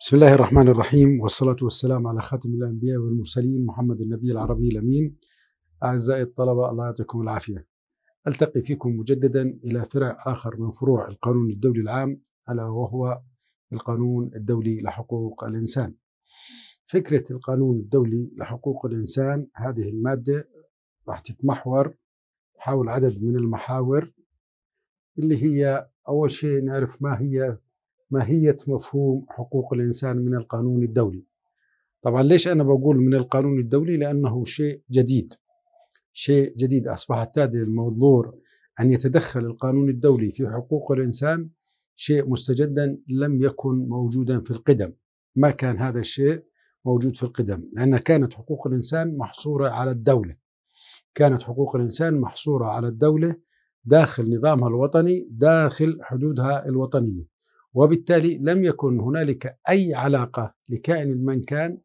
بسم الله الرحمن الرحيم والصلاة والسلام على خاتم الأنبياء والمرسلين محمد النبي العربي الأمين أعزائي الطلبة الله يعطيكم العافية ألتقي فيكم مجددا إلى فرع آخر من فروع القانون الدولي العام ألا وهو القانون الدولي لحقوق الإنسان فكرة القانون الدولي لحقوق الإنسان هذه المادة راح تتمحور حول عدد من المحاور اللي هي أول شيء نعرف ما هي ماهية مفهوم حقوق الإنسان من القانون الدولي طبعا ليش أنا بقول من القانون الدولي لأنه شيء جديد شيء جديد أصبحت هذه المنظور أن يتدخل القانون الدولي في حقوق الإنسان شيء مستجدا لم يكن موجودا في القدم ما كان هذا الشيء موجود في القدم لأن كانت حقوق الإنسان محصورة على الدولة كانت حقوق الإنسان محصورة على الدولة داخل نظامها الوطني داخل حدودها الوطنية وبالتالي لم يكن هنالك أي علاقة لكائن من كان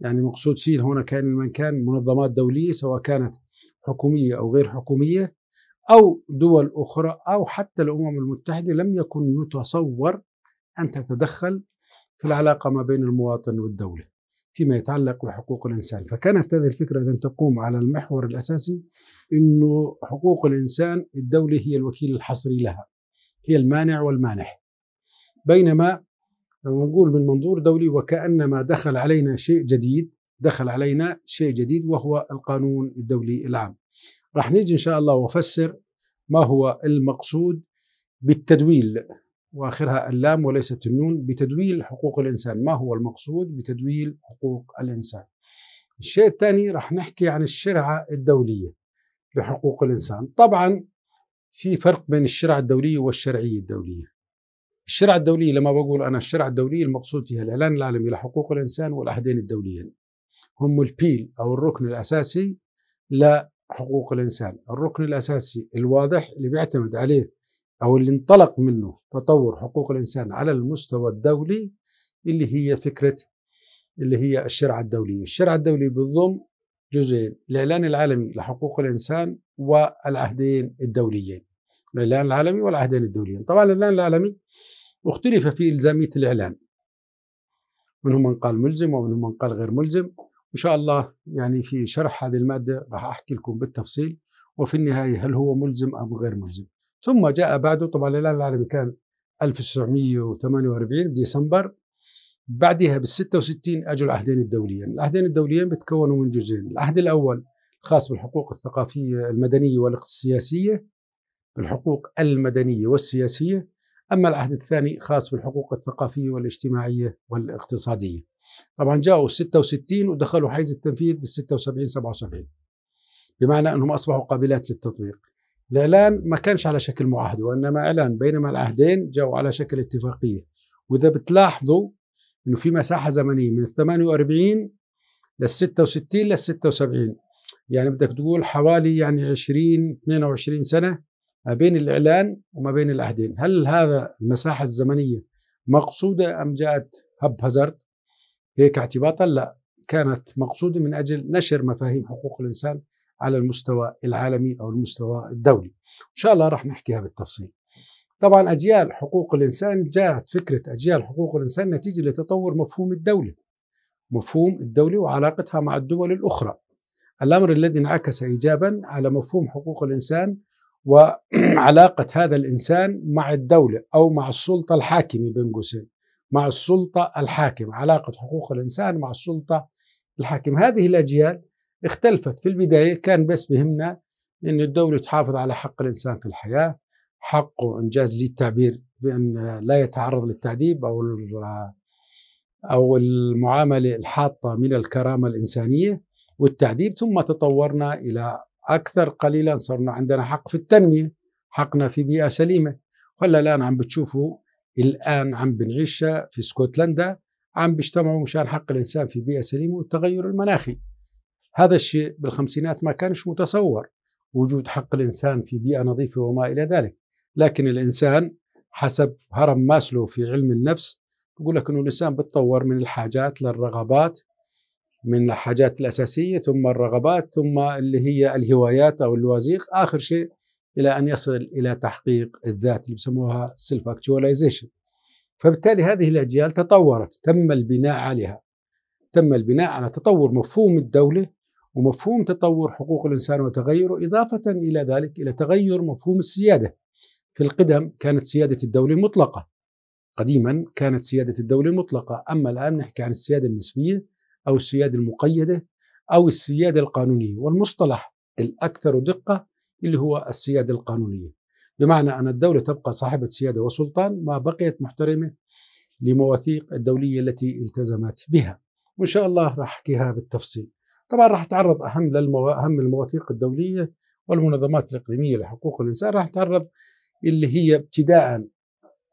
يعني مقصود فيه هنا كائن من كان منظمات دولية سواء كانت حكومية أو غير حكومية أو دول أخرى أو حتى الأمم المتحدة لم يكن يتصور أن تتدخل في العلاقة ما بين المواطن والدولة فيما يتعلق بحقوق الإنسان فكانت هذه الفكرة أن تقوم على المحور الأساسي أنه حقوق الإنسان الدولة هي الوكيل الحصري لها هي المانع والمانح بينما لما نقول من منظور دولي وكأنما دخل علينا شيء جديد دخل علينا شيء جديد وهو القانون الدولي العام راح نيجي إن شاء الله وفسر ما هو المقصود بالتدويل واخرها اللام وليست النون بتدويل حقوق الانسان، ما هو المقصود بتدويل حقوق الانسان؟ الشيء الثاني راح نحكي عن الشرعه الدوليه لحقوق الانسان، طبعا في فرق بين الشرعه الدوليه والشرعيه الدوليه. الشرع الدولي لما بقول أنا الشرع الدولي المقصود فيها الإعلان العالمي لحقوق الإنسان والعهدين الدوليين هم البيل أو الركن الأساسي لحقوق الإنسان الركن الأساسي الواضح اللي بيعتمد عليه أو اللي انطلق منه تطور حقوق الإنسان على المستوى الدولي اللي هي فكرة اللي هي الشرع الدولي الشرع الدولي بالضم جزئين الإعلان العالمي لحقوق الإنسان والعهدين الدوليين الإعلان العالمي والعهدين الدوليين طبعا الإعلان العالمي اختلف في إلزامية الإعلان منهم من قال ملزم ومنهم من قال غير ملزم وإن شاء الله يعني في شرح هذه المادة راح أحكي لكم بالتفصيل وفي النهاية هل هو ملزم أم غير ملزم ثم جاء بعده طبعا الإعلان العالمي كان 1948 ديسمبر بعدها بال 66 اجوا العهدين الدوليين، العهدين الدوليين بتكونوا من جزئين، العهد الاول خاص بالحقوق الثقافيه المدنيه والسياسيه بالحقوق المدنية والسياسية أما العهد الثاني خاص بالحقوق الثقافية والاجتماعية والاقتصادية طبعا جاءوا 66 ودخلوا حيز التنفيذ بال 76 77 بمعنى أنهم أصبحوا قابلات للتطبيق الإعلان ما كانش على شكل معاهدة وإنما إعلان بينما العهدين جاءوا على شكل اتفاقية وإذا بتلاحظوا أنه في مساحة زمنية من ال 48 لل 66 لل 76 يعني بدك تقول حوالي يعني 20 22 سنة ما بين الإعلان وما بين العهدين هل هذا المساحة الزمنية مقصودة أم جاءت هب هزارد هيك اعتباطا لا كانت مقصودة من أجل نشر مفاهيم حقوق الإنسان على المستوى العالمي أو المستوى الدولي إن شاء الله راح نحكيها بالتفصيل طبعا أجيال حقوق الإنسان جاءت فكرة أجيال حقوق الإنسان نتيجة لتطور مفهوم الدولة مفهوم الدولة وعلاقتها مع الدول الأخرى الأمر الذي انعكس إيجابا على مفهوم حقوق الإنسان وعلاقة هذا الإنسان مع الدولة أو مع السلطة الحاكمة بين قوسين مع السلطة الحاكمة علاقة حقوق الإنسان مع السلطة الحاكمة هذه الأجيال اختلفت في البداية كان بس بهمنا أن الدولة تحافظ على حق الإنسان في الحياة حقه إنجاز لي التعبير بأن لا يتعرض للتعذيب أو أو المعاملة الحاطة من الكرامة الإنسانية والتعذيب ثم تطورنا إلى اكثر قليلا صرنا عندنا حق في التنميه حقنا في بيئه سليمه ولا الان عم بتشوفوا الان عم بنعيشها في اسكتلندا عم بيجتمعوا مشان حق الانسان في بيئه سليمه والتغير المناخي هذا الشيء بالخمسينات ما كانش متصور وجود حق الانسان في بيئه نظيفه وما الى ذلك لكن الانسان حسب هرم ماسلو في علم النفس بقول لك انه الانسان بتطور من الحاجات للرغبات من الحاجات الأساسية ثم الرغبات ثم اللي هي الهوايات أو الوازيق آخر شيء إلى أن يصل إلى تحقيق الذات اللي بيسموها self اكتواليزيشن فبالتالي هذه الأجيال تطورت تم البناء عليها تم البناء على تطور مفهوم الدولة ومفهوم تطور حقوق الإنسان وتغيره إضافة إلى ذلك إلى تغير مفهوم السيادة في القدم كانت سيادة الدولة مطلقة قديما كانت سيادة الدولة مطلقة أما الآن نحكي عن السيادة النسبية أو السيادة المقيدة أو السيادة القانونية والمصطلح الأكثر دقة اللي هو السيادة القانونية بمعنى أن الدولة تبقى صاحبة سيادة وسلطان ما بقيت محترمة لمواثيق الدولية التي التزمت بها وإن شاء الله راح أحكيها بالتفصيل طبعا راح أتعرض أهم للمو... أهم المواثيق الدولية والمنظمات الإقليمية لحقوق الإنسان راح أتعرض اللي هي ابتداء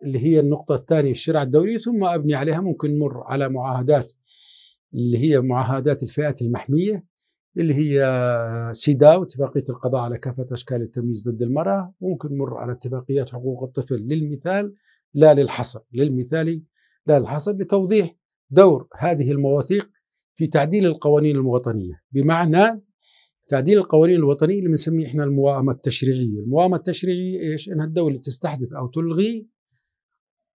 اللي هي النقطة الثانية الشرع الدولي ثم أبني عليها ممكن نمر على معاهدات اللي هي معاهدات الفئات المحمية اللي هي سيداو اتفاقية القضاء على كافة أشكال التمييز ضد المرأة وممكن نمر على اتفاقيات حقوق الطفل للمثال لا للحصر للمثال لا للحصر لتوضيح دور هذه المواثيق في تعديل القوانين الوطنية بمعنى تعديل القوانين الوطنية اللي بنسميه احنا الموائمة التشريعية الموائمة التشريعية ايش؟ انها الدولة تستحدث او تلغي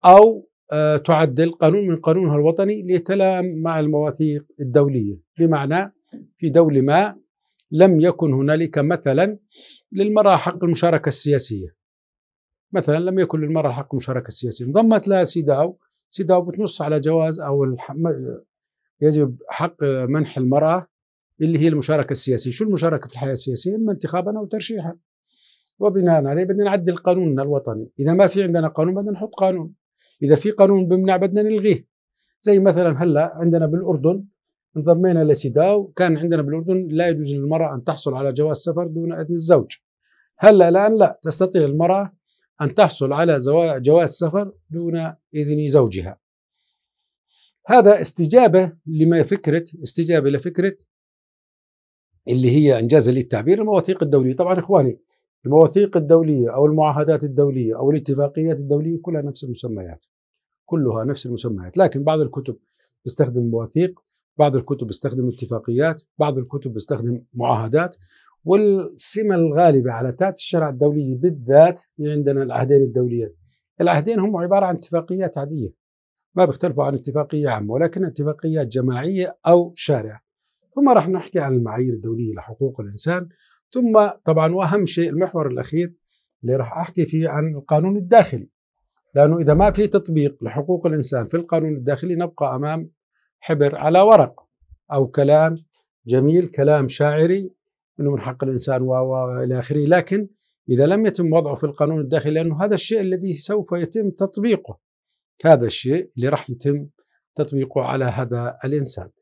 او آه، تعدل قانون من قانونها الوطني ليتلائم مع المواثيق الدولية بمعنى في دولة ما لم يكن هنالك مثلا للمرأة حق المشاركة السياسية مثلا لم يكن للمرأة حق المشاركة السياسية انضمت لها سيداو سيداو بتنص على جواز أو يجب حق منح المرأة اللي هي المشاركة السياسية شو المشاركة في الحياة السياسية إما انتخابا أو ترشيحا وبناء عليه بدنا نعدل قانوننا الوطني إذا ما في عندنا قانون بدنا نحط قانون اذا في قانون بيمنع بدنا نلغيه زي مثلا هلا عندنا بالاردن انضمينا لسيداو كان عندنا بالاردن لا يجوز للمراه ان تحصل على جواز سفر دون اذن الزوج هلا الان لا تستطيع المراه ان تحصل على جواز سفر دون اذن زوجها هذا استجابه لما فكره استجابه لفكره اللي هي انجاز للتعبير المواثيق الدوليه طبعا اخواني المواثيق الدولية أو المعاهدات الدولية أو الاتفاقيات الدولية كلها نفس المسميات كلها نفس المسميات لكن بعض الكتب تستخدم مواثيق بعض الكتب تستخدم اتفاقيات بعض الكتب تستخدم معاهدات والسمة الغالبة على تات الشرع الدولي بالذات عندنا العهدين الدوليين العهدين هم عبارة عن اتفاقيات عادية ما بيختلفوا عن اتفاقية عامة ولكن اتفاقيات جماعية أو شارع ثم راح نحكي عن المعايير الدولية لحقوق الإنسان ثم طبعا واهم شيء المحور الاخير اللي راح احكي فيه عن القانون الداخلي لانه اذا ما في تطبيق لحقوق الانسان في القانون الداخلي نبقى امام حبر على ورق او كلام جميل كلام شاعري انه من حق الانسان والى اخره لكن اذا لم يتم وضعه في القانون الداخلي لانه هذا الشيء الذي سوف يتم تطبيقه هذا الشيء اللي راح يتم تطبيقه على هذا الانسان